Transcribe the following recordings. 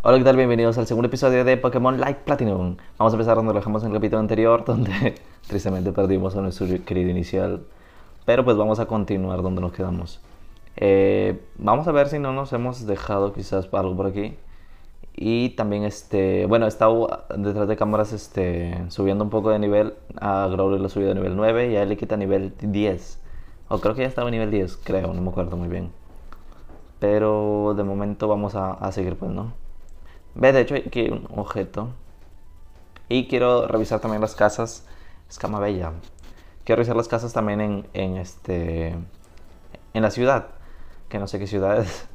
Hola, ¿qué tal? Bienvenidos al segundo episodio de Pokémon Light Platinum. Vamos a empezar donde lo dejamos en el capítulo anterior, donde tristemente perdimos a nuestro querido inicial. Pero pues vamos a continuar donde nos quedamos. Eh, vamos a ver si no nos hemos dejado quizás algo por aquí. Y también, este, bueno, he estado detrás de cámaras este, subiendo un poco de nivel. A Growler lo he subido a nivel 9 y a él le quita nivel 10. O creo que ya estaba a nivel 10, creo, no me acuerdo muy bien. Pero de momento vamos a, a seguir, pues, ¿no? Ve, de hecho, aquí un objeto. Y quiero revisar también las casas. Escama Bella. Quiero revisar las casas también en, este. En la ciudad. Que no sé qué ciudad es.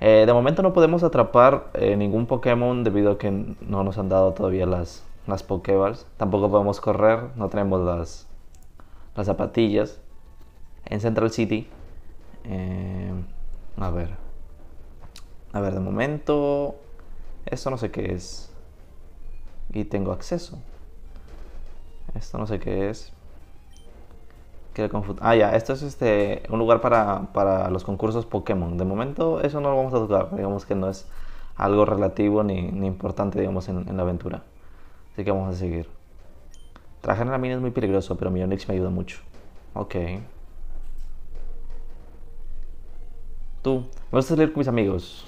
Eh, de momento no podemos atrapar eh, ningún Pokémon debido a que no nos han dado todavía las, las Pokéballs. Tampoco podemos correr, no tenemos las, las zapatillas. En Central City. Eh, a ver. A ver, de momento esto no sé qué es. Y tengo acceso. Esto no sé qué es. Ah, ya, esto es este, un lugar para, para, los concursos Pokémon. De momento eso no lo vamos a tocar, digamos que no es algo relativo ni, ni importante, digamos, en, la aventura. Así que vamos a seguir. traje en la mina es muy peligroso, pero mi Onix me ayuda mucho. Ok. Tú, me gusta salir con mis amigos.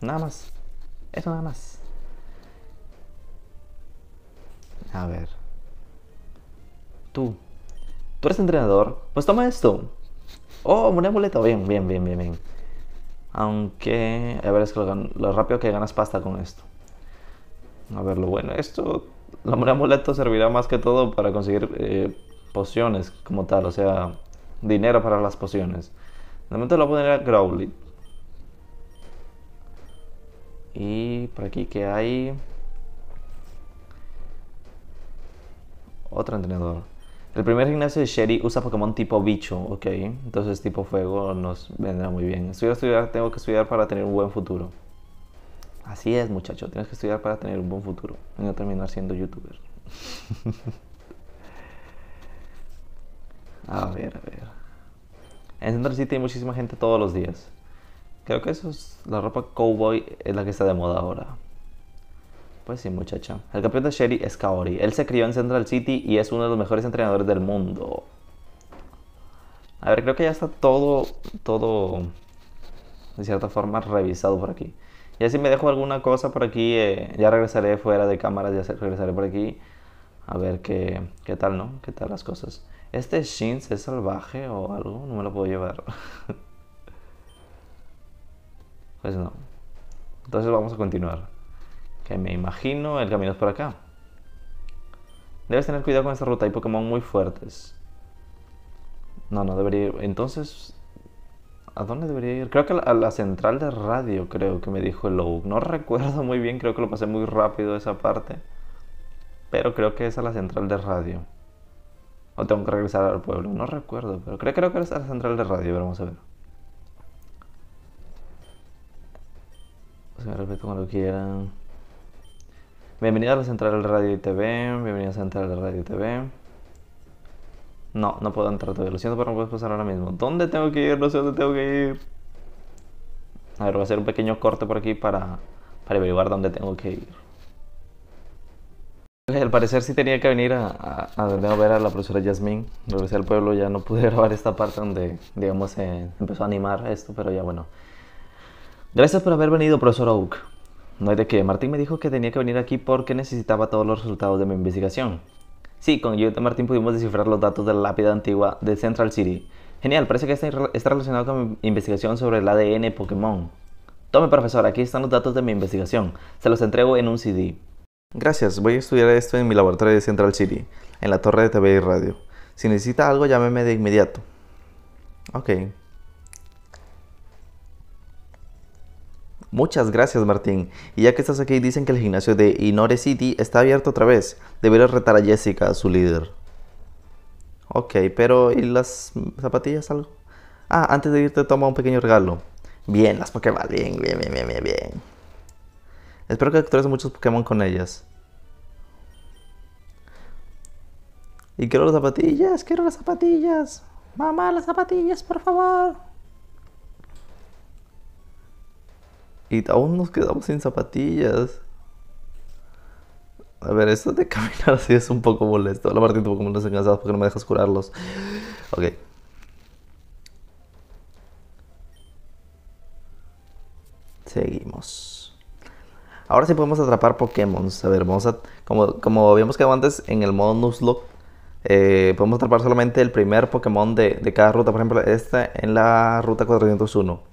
Nada más. Eso nada más. A ver. Tú. Tú eres entrenador. Pues toma esto. Oh, una Bien, bien, bien, bien, bien. Aunque... A ver, es que lo, rápido que ganas pasta con esto. A ver, lo bueno. Esto... La moneda servirá más que todo para conseguir eh, pociones como tal. O sea, dinero para las pociones. De momento lo voy a poner a Growlithe. Y por aquí que hay... Otro entrenador. El primer gimnasio de Sherry usa Pokémon tipo bicho, ok. Entonces tipo fuego nos vendrá muy bien. estudiar, tengo que estudiar para tener un buen futuro. Así es, muchacho, tienes que estudiar para tener un buen futuro y a terminar siendo youtuber. a ver, a ver. En Central City hay muchísima gente todos los días. Creo que eso es la ropa cowboy es la que está de moda ahora. Pues sí, muchacha. El campeón de Sherry es Kaori. Él se crió en Central City y es uno de los mejores entrenadores del mundo. A ver, creo que ya está todo, todo, de cierta forma, revisado por aquí. Ya si me dejo alguna cosa por aquí, eh, ya regresaré fuera de cámaras, ya regresaré por aquí. A ver qué, qué tal, ¿no? ¿Qué tal las cosas? ¿Este Shins es salvaje o algo? No me lo puedo llevar. Pues no. Entonces vamos a continuar. Que me imagino el camino es por acá. Debes tener cuidado con esta ruta, hay Pokémon muy fuertes. No, no debería ir. Entonces, ¿a dónde debería ir? Creo que a la central de radio, creo que me dijo el Oak. No recuerdo muy bien, creo que lo pasé muy rápido esa parte. Pero creo que es a la central de radio. O tengo que regresar al pueblo, no recuerdo, pero creo, creo que es a la central de radio, pero vamos a ver. se me quieran. Bienvenidos a la Central Radio y TV. Bienvenidos a Central Radio y TV. No, no puedo entrar todavía. Lo siento, pero no puedes pasar ahora mismo. ¿Dónde tengo que ir? No sé dónde tengo que ir. A ver, voy a hacer un pequeño corte por aquí para, para averiguar dónde tengo que ir. Al parecer sí tenía que venir a, ver a la profesora Yasmín. Regresé al pueblo, ya no pude grabar esta parte donde, digamos, se empezó a animar esto, pero ya bueno. Gracias por haber venido, profesor Oak. No hay de qué. Martín me dijo que tenía que venir aquí porque necesitaba todos los resultados de mi investigación. Sí, con ayuda de Martín pudimos descifrar los datos de la lápida antigua de Central City. Genial, parece que está, relacionado con mi investigación sobre el ADN Pokémon. Tome, profesor, aquí están los datos de mi investigación. Se los entrego en un CD. Gracias, voy a estudiar esto en mi laboratorio de Central City, en la torre de TV y radio. Si necesita algo, llámeme de inmediato. Ok. Muchas gracias Martín. Y ya que estás aquí, dicen que el gimnasio de Inore City está abierto otra vez. Deberías retar a Jessica, su líder. Ok, pero ¿y las zapatillas algo? Ah, antes de irte toma un pequeño regalo. Bien, las Pokémon, bien, bien, bien, bien, bien, Espero que traes muchos Pokémon con ellas. Y quiero las zapatillas, quiero las zapatillas. Mamá, las zapatillas, por favor. Y aún nos quedamos sin zapatillas. A ver, esto de caminar así es un poco molesto. La parte como se porque no me dejas curarlos. Ok. Seguimos. Ahora sí podemos atrapar Pokémon. A ver, vamos a... Como, como habíamos quedado antes en el modo Nuzlocke, eh, podemos atrapar solamente el primer Pokémon de, de, cada ruta. Por ejemplo, esta en la ruta 401.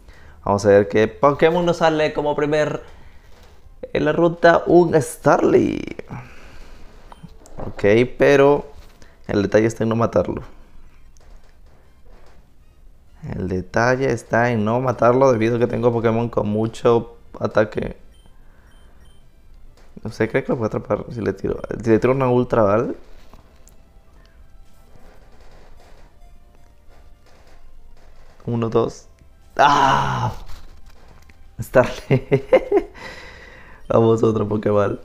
Vamos a ver qué Pokémon nos sale como primer en la ruta un Starly. Ok, pero el detalle está en no matarlo. El detalle está en no matarlo debido a que tengo Pokémon con mucho ataque. ¿No sé cree que lo puede atrapar si le tiro, si le tiro una Ultra Ball? Uno, dos, ¡Ah! Vamos Vamos, otro Pokéball.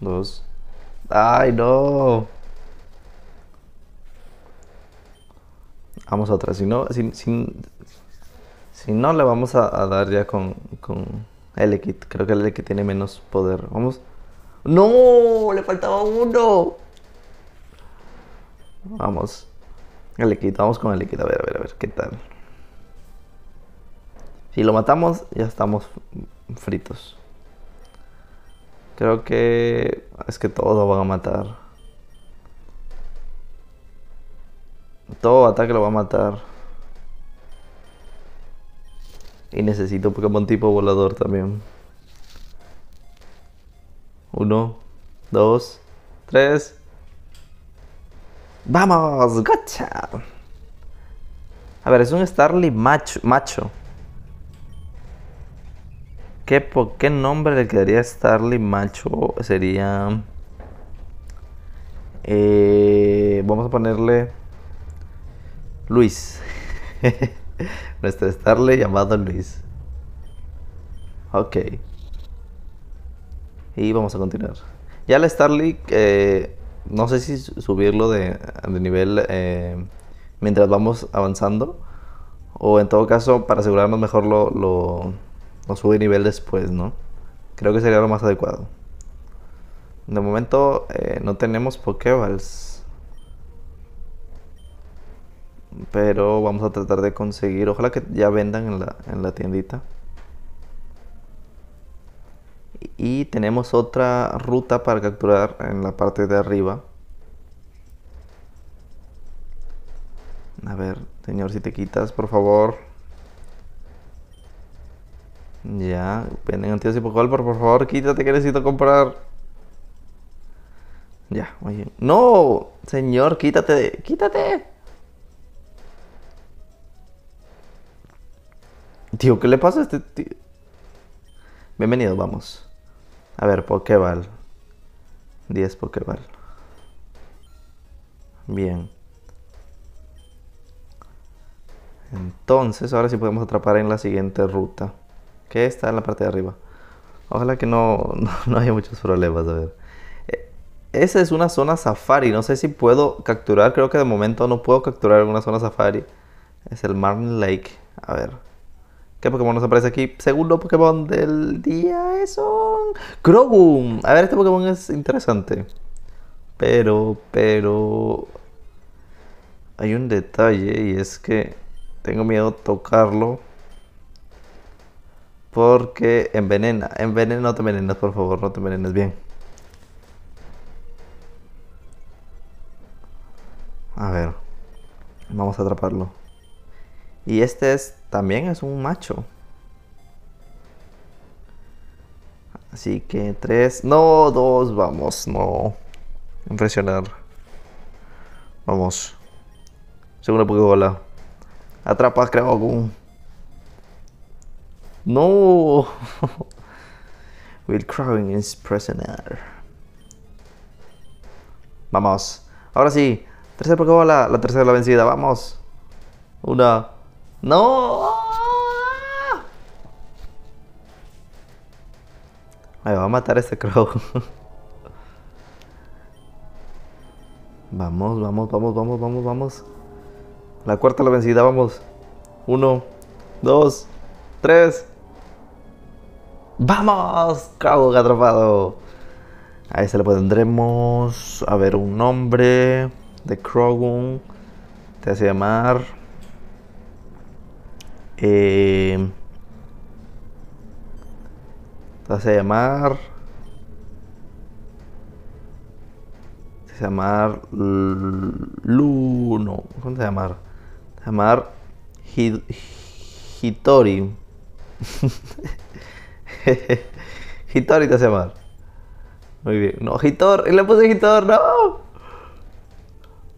Dos. ¡Ay, no! Vamos a otra. Si no, si, si, si no le vamos a, dar ya con, con Elekit. Creo que el Elekit tiene menos poder. Vamos. ¡No! ¡Le faltaba uno! Vamos. El quitamos vamos con el líquido, A ver, a ver, a ver, ¿qué tal? Si lo matamos, ya estamos fritos. Creo que... Es que todo lo van a matar. Todo ataque lo va a matar. Y necesito Pokémon tipo volador también. Uno, dos, tres... ¡Vamos! ¡Gocha! A ver, es un Starly macho. macho. ¿Qué, por ¿Qué nombre le quedaría Starly macho? Sería... Eh, vamos a ponerle... Luis. Nuestro Starly llamado Luis. Ok. Y vamos a continuar. Ya la Starly... Eh, no sé si subirlo de, nivel eh, mientras vamos avanzando. O en todo caso, para asegurarnos mejor, lo, lo, de nivel después, ¿no? Creo que sería lo más adecuado. De momento eh, no tenemos Pokéballs. Pero vamos a tratar de conseguir. Ojalá que ya vendan en la, en la tiendita y tenemos otra ruta para capturar en la parte de arriba a ver señor si te quitas por favor ya venden antios y por favor quítate que necesito comprar ya oye no señor quítate quítate tío qué le pasa a este tío bienvenido vamos a ver, Pokéball. 10 Pokéball. Bien. Entonces, ahora sí podemos atrapar en la siguiente ruta. Que está en la parte de arriba. Ojalá que no, no, haya muchos problemas. A ver. E, esa es una zona safari. No sé si puedo capturar. Creo que de momento no puedo capturar alguna zona safari. Es el Marlin Lake. A ver. ¿Qué Pokémon nos aparece aquí? Segundo Pokémon del día es un A ver, este Pokémon es interesante. Pero, pero... Hay un detalle y es que tengo miedo tocarlo. Porque envenena. Envenena, no te envenenas, por favor, no te envenenas bien. A ver. Vamos a atraparlo. Y este es, también es un macho. Así que tres, no, dos, vamos, no. Impresionar. Vamos. Segunda Pokébola. Atrapa creo. algún No. Will Crowing is prisoner. Vamos. Ahora sí. Tercera Pokébola. La tercera la vencida. Vamos. Una. No. Me va a matar este crow. vamos, vamos, vamos, vamos, vamos, vamos. La cuarta la vencida, vamos. Uno, dos, tres. ¡Vamos! Crow atrapado. Ahí se lo pondremos. A ver, un nombre de Krogun. Te hace llamar. Eh, vas a llamar. Te hace llamar. Luno. ¿Cómo te llamar? Te llamar. Hitori. Hitori te hace llamar. Muy bien. No, Hitor. Le puse Hitor. No.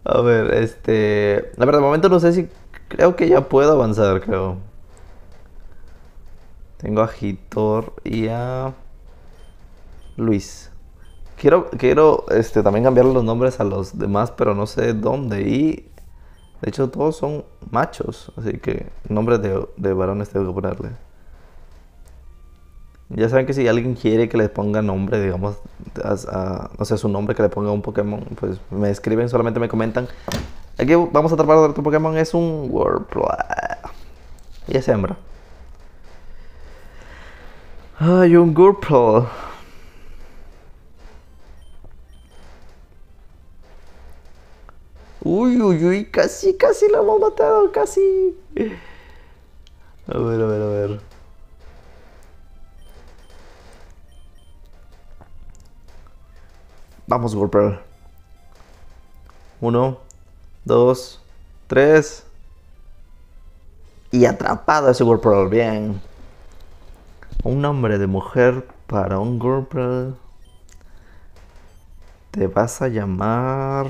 A ver, este. la verdad de momento no sé si. Creo que ya puedo avanzar, creo. Tengo a Hitor y a Luis. Quiero, quiero este, también cambiarle los nombres a los demás, pero no sé dónde. Y de hecho todos son machos, así que nombres de, varones tengo que ponerle. Ya saben que si alguien quiere que le ponga nombre, digamos, a, no sé, su nombre, que le ponga un Pokémon, pues me escriben, solamente me comentan. Aquí vamos a tratar de Pokémon, es un Warpla. Y es hembra. Hay un Gurple. Uy, uy, uy, casi, casi lo hemos matado, casi. A ver, a ver, a ver. Vamos, Gurple. Uno, dos, tres. Y atrapado ese Gurple, bien un nombre de mujer para un girlfriend te vas a llamar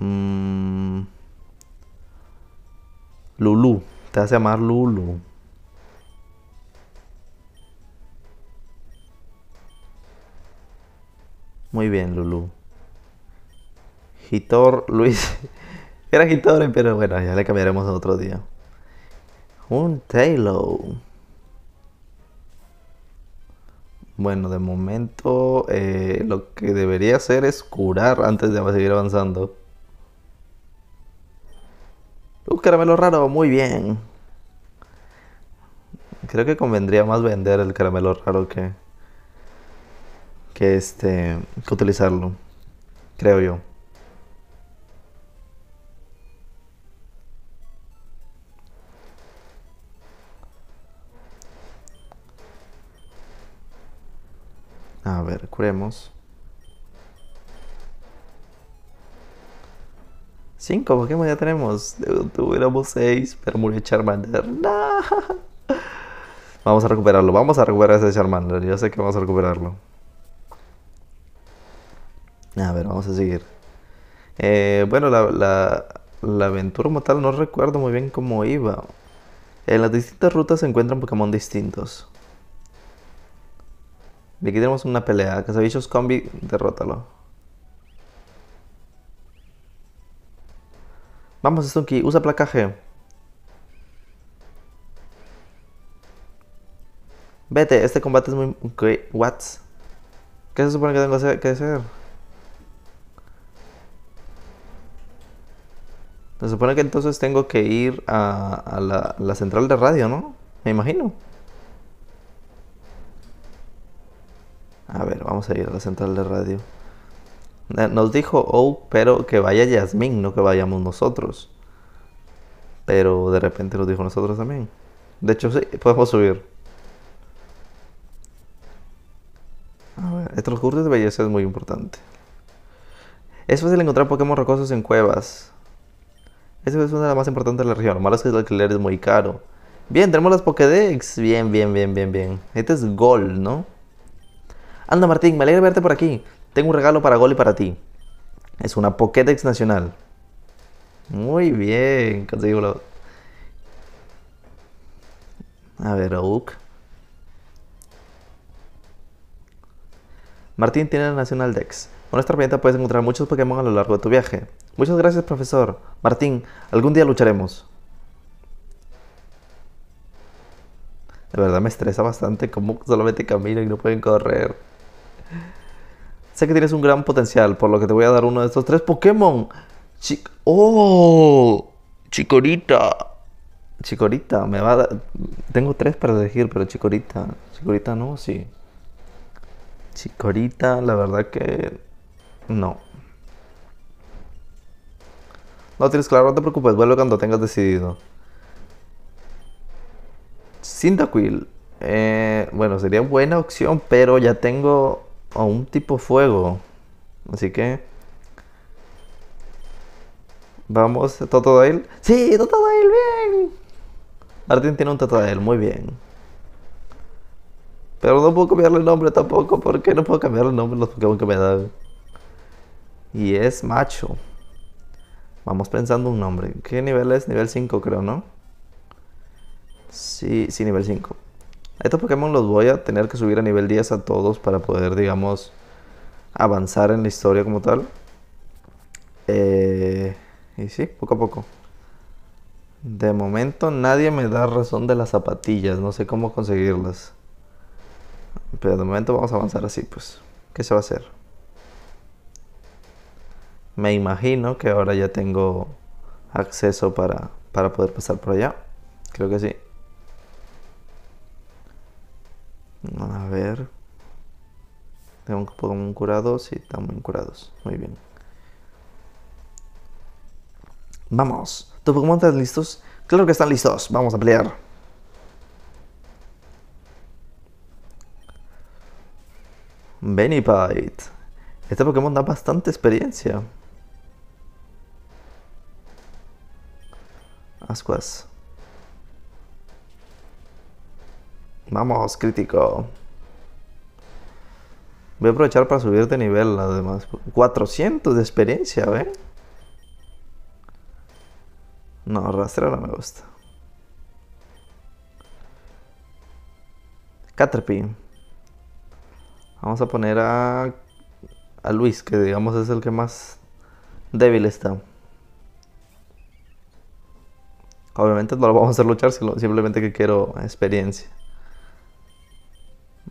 mm, Lulu te vas a llamar Lulu muy bien Lulu Hitor Luis era Hitor pero bueno ya le cambiaremos otro día un Taylor. Bueno, de momento eh, lo que debería hacer es curar antes de seguir avanzando. Un caramelo raro, muy bien. Creo que convendría más vender el caramelo raro que que este que utilizarlo, creo yo. A ver, curemos. Cinco Pokémon ya tenemos. Tuviéramos seis, pero murió Charmander. Vamos a recuperarlo. Vamos a recuperar ese Charmander. Yo sé que vamos a recuperarlo. A ver, vamos a seguir. Eh, bueno, la, la, aventura como tal no recuerdo muy bien cómo iba. En las distintas rutas se encuentran Pokémon distintos. De aquí tenemos una pelea. Casabichos combi, derrótalo. Vamos, Stunky, usa placaje. Vete, este combate es muy... what? ¿Qué se supone que tengo que hacer? Se supone que entonces tengo que ir a, la central de radio, ¿no? Me imagino. A ver, vamos a ir a la central de radio. Nos dijo, oh, pero que vaya Yasmín, no que vayamos nosotros. Pero de repente nos dijo nosotros también. De hecho, sí, podemos subir. A ver, estos transcurso de belleza es muy importante. Es fácil encontrar Pokémon rocosos en cuevas. Esa es una de las más importantes de la región. Lo malo es que el alquiler es muy caro. Bien, tenemos las Pokédex. Bien, bien, bien, bien, bien. Este es Gol, ¿no? Anda Martín, me alegra verte por aquí. Tengo un regalo para Goli para ti. Es una Pokédex nacional. Muy bien, conseguimos. A ver, Oak. Martín tiene la Nacional Dex. Con esta herramienta puedes encontrar muchos Pokémon a lo largo de tu viaje. Muchas gracias, profesor. Martín, algún día lucharemos. De verdad me estresa bastante como solamente camino y no pueden correr. Sé que tienes un gran potencial, por lo que te voy a dar uno de estos tres Pokémon. ¡Oh! Chicorita. Chicorita, me va a dar... Tengo tres para elegir, pero Chicorita. Chicorita no, sí. Chicorita, la verdad que... No. No tienes claro, no te preocupes, vuelve cuando tengas decidido. Cyndaquil. Eh, bueno, sería buena opción, pero ya tengo a un tipo fuego. Así que. Vamos, Totodile. ¡Sí, Totodile! ¡Bien! Artin tiene un Totodile, muy bien. Pero no puedo cambiarle el nombre tampoco, porque no puedo cambiar el nombre de los Pokémon que me dan. Y es macho. Vamos pensando un nombre. ¿Qué nivel es? Nivel 5 creo, ¿no? Sí, sí, nivel 5. Estos Pokémon los voy a tener que subir a nivel 10 a todos para poder, digamos, avanzar en la historia como tal. Eh, y sí, poco a poco. De momento nadie me da razón de las zapatillas, no sé cómo conseguirlas. Pero de momento vamos a avanzar así, pues. ¿Qué se va a hacer? Me imagino que ahora ya tengo acceso para poder pasar por allá. Creo que sí. A ver. Tengo que poner un curado. Sí, están bien curados. Muy bien. Vamos. ¿Tus Pokémon están listos? Claro que están listos. Vamos a pelear. Benipite. Este Pokémon da bastante experiencia. Ascuas. Vamos, crítico. Voy a aprovechar para subir de nivel, además. 400 de experiencia, ¿eh? No, rastrear no me gusta. Caterpie. Vamos a poner a, a Luis, que digamos es el que más débil está. Obviamente no lo vamos a hacer luchar, simplemente que quiero experiencia.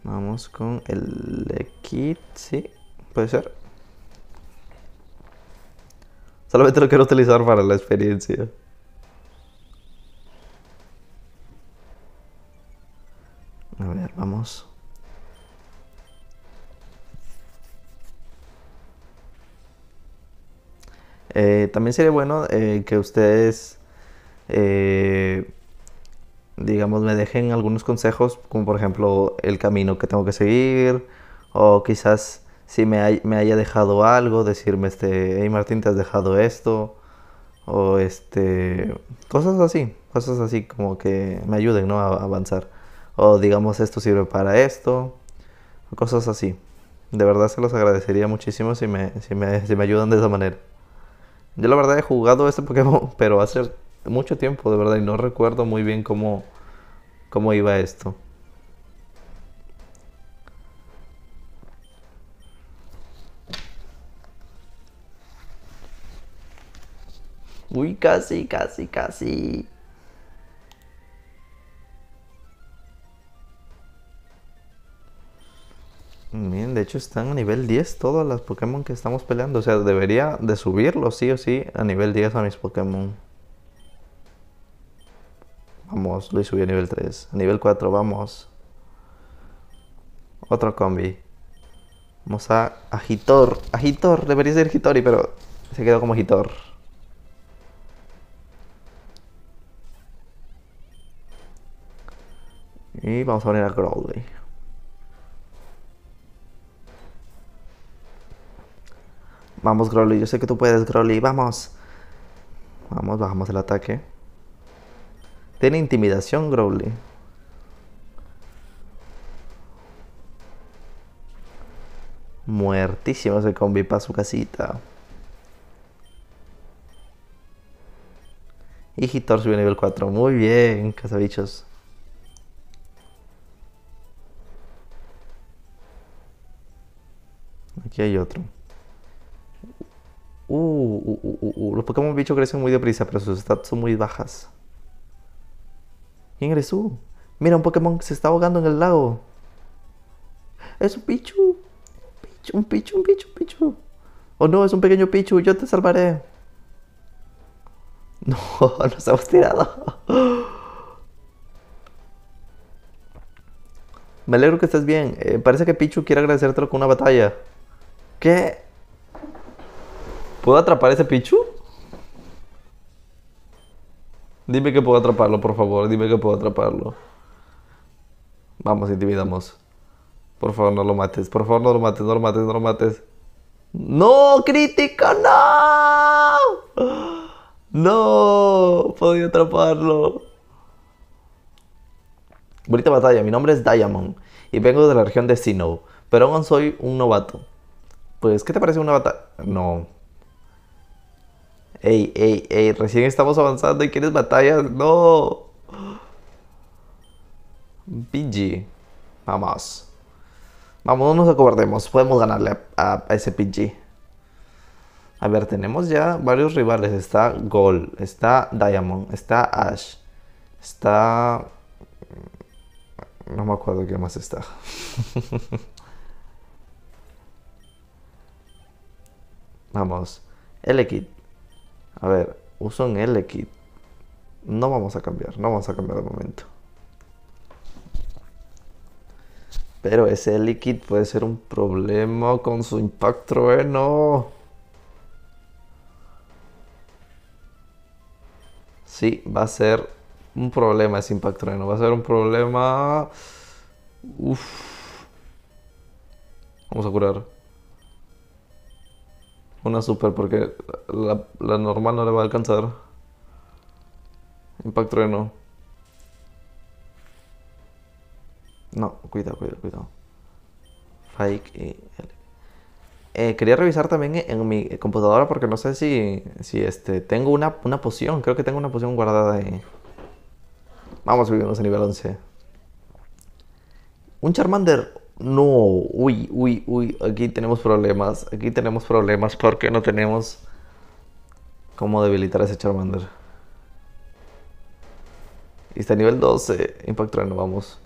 Vamos con el kit, sí, puede ser. Solamente lo quiero utilizar para la experiencia. A ver, vamos. Eh, también sería bueno eh, que ustedes eh, digamos, me dejen algunos consejos, como por ejemplo el camino que tengo que seguir, o quizás si me, haya dejado algo, decirme, este, hey Martín, te has dejado esto, o este, cosas así, cosas así como que me ayuden, ¿no? A avanzar. O digamos, esto sirve para esto, cosas así. De verdad se los agradecería muchísimo si me, me, ayudan de esa manera. Yo la verdad he jugado este Pokémon, pero hace mucho tiempo, de verdad, y no recuerdo muy bien cómo, cómo iba esto. Uy, casi, casi, casi. Bien, de hecho están a nivel 10 todas las Pokémon que estamos peleando. O sea, debería de subirlo sí o sí a nivel 10 a mis Pokémon. Vamos, Luis subió a nivel 3. A nivel 4, vamos. Otro combi. Vamos a Agitor. Agitor, debería ser Hitori, pero se quedó como Hitor. Y vamos a poner a Crowley. Vamos, Growly, Yo sé que tú puedes, Crowley. Vamos. Vamos, bajamos el ataque. Tiene intimidación, Growly. Muertísimo ese combi para su casita. Y Hitor nivel 4. Muy bien, cazabichos. Aquí hay otro. Uh, uh, uh, uh, uh. los Pokémon bicho crecen muy deprisa, pero sus stats son muy bajas. ¿Quién eres Mira, un Pokémon que se está ahogando en el lago. Es un Pichu. un Pichu, un Pichu, un Pichu. Oh no, es un pequeño Pichu, yo te salvaré. No, nos hemos tirado. Me alegro que estés bien. Eh, parece que Pichu quiere agradecértelo con una batalla. ¿Qué? ¿Puedo atrapar a ese Pichu? Dime que puedo atraparlo, por favor. Dime que puedo atraparlo. Vamos, intimidamos. Por favor, no lo mates. Por favor, no lo mates, no lo mates, no lo mates. ¡No, crítico, no! ¡No! Podía atraparlo. Bonita batalla, mi nombre es Diamond y vengo de la región de Sinnoh, pero aún soy un novato. Pues, ¿qué te parece una batalla? No, Ey, ey, ey, recién estamos avanzando y quieres batallas. No. PG. Vamos. Vamos, no nos acobardemos. Podemos ganarle a, ese PG. A ver, tenemos ya varios rivales. Está Gol está Diamond, está Ash, está... No me acuerdo qué más está. Vamos. Elekid. A ver, uso en L-Kit. No vamos a cambiar, no vamos a cambiar de momento. Pero ese L-Kit puede ser un problema con su impacto trueno. ¿eh? Sí, va a ser un problema ese impacto trueno. Va a ser un problema... Uf. Vamos a curar. Una super porque la, normal no le va a alcanzar. impacto trueno. No, cuidado, cuidado, cuidado. Fake y... Eh, quería revisar también en mi computadora porque no sé si, si este, tengo una, una poción. Creo que tengo una poción guardada ahí. Vamos a a nivel 11. Un Charmander no, uy, uy, uy, aquí tenemos problemas, aquí tenemos problemas porque no tenemos cómo debilitar a ese Charmander. Y está a nivel 12, Impact no vamos.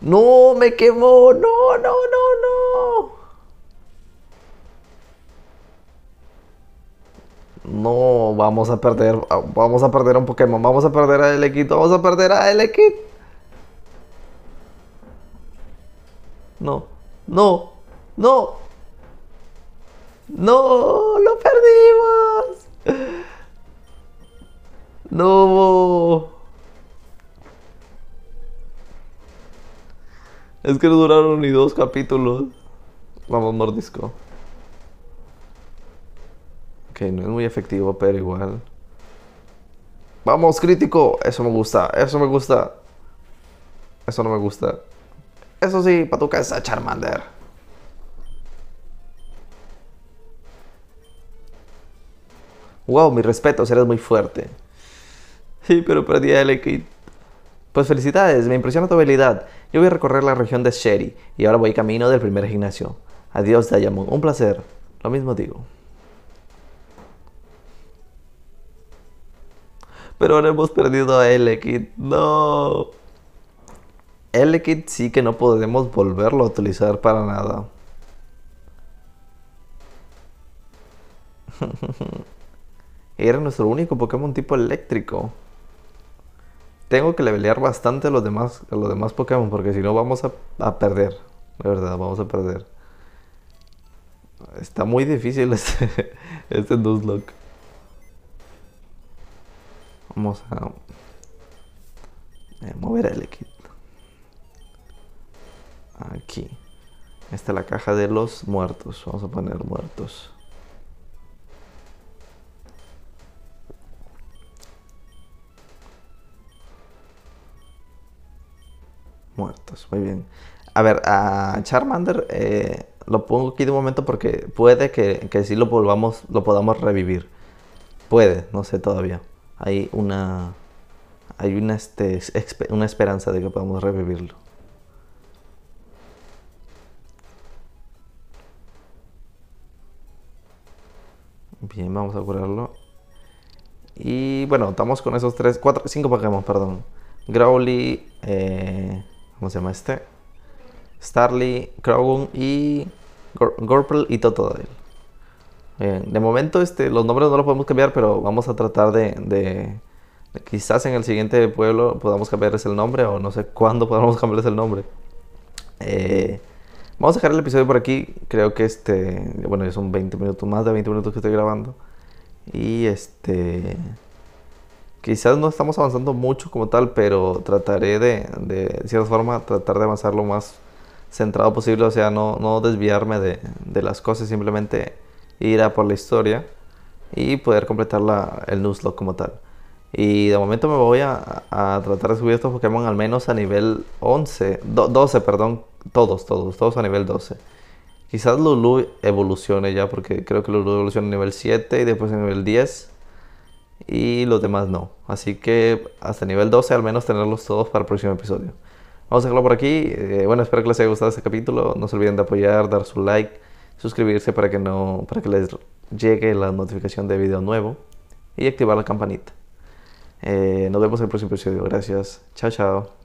¡No! ¡Me quemó! ¡No, no, no, no! No, vamos a perder, vamos a perder a un Pokémon, vamos a perder a Elekid, vamos a perder a Elekid. No, no, no. No, lo perdimos. No. Es que no duraron ni dos capítulos. Vamos, mordisco. Ok, no es muy efectivo, pero igual. Vamos, crítico. Eso me gusta, eso me gusta. Eso no me gusta. Eso sí, Patuca es a Charmander. Wow, mi respeto, eres muy fuerte. Sí, pero perdí a Elekid. Pues felicidades, me impresiona tu habilidad. Yo voy a recorrer la región de Sherry y ahora voy camino del primer gimnasio. Adiós, Diamond. Un placer. Lo mismo digo. Pero ahora hemos perdido a Elekid. No. El kit sí que no podemos volverlo a utilizar para nada. Era nuestro único Pokémon tipo eléctrico. Tengo que levelear bastante a los demás, los demás Pokémon porque si no vamos a, perder. De verdad, vamos a perder. Está muy difícil este, este Nuzlocke. Vamos a, mover el equipo. Aquí. Esta es la caja de los muertos. Vamos a poner muertos. Muertos, muy bien. A ver, a Charmander eh, lo pongo aquí de momento porque puede que, que si lo volvamos, lo podamos revivir. Puede, no sé todavía. Hay una. Hay una, este, una esperanza de que podamos revivirlo. Bien, vamos a curarlo. Y bueno, estamos con esos tres, cuatro, cinco Pokémon, perdón. Growly, eh, ¿cómo se llama este? Starly, crowgun, y y Totodile. Bien, de momento este, los nombres no los podemos cambiar, pero vamos a tratar de, Quizás en el siguiente pueblo podamos cambiarles el nombre o no sé cuándo podamos cambiarles el nombre. Eh, Vamos a dejar el episodio por aquí. Creo que este. Bueno, ya son 20 minutos, más de 20 minutos que estoy grabando. Y este. Quizás no estamos avanzando mucho como tal, pero trataré de, de, cierta forma, tratar de avanzar lo más centrado posible. O sea, no, no desviarme de, de las cosas, simplemente ir a por la historia y poder completar la, el newslog como tal. Y de momento me voy a, a, tratar de subir estos Pokémon al menos a nivel 11, 12, perdón, todos, todos, todos a nivel 12. Quizás Lulu evolucione ya, porque creo que Lulu evoluciona a nivel 7 y después a nivel 10. Y los demás no. Así que hasta nivel 12 al menos tenerlos todos para el próximo episodio. Vamos a dejarlo por aquí. Eh, bueno, espero que les haya gustado este capítulo. No se olviden de apoyar, dar su like, suscribirse para que, no, para que les llegue la notificación de video nuevo y activar la campanita. Eh, nos vemos en el próximo episodio. Gracias. Chao, chao.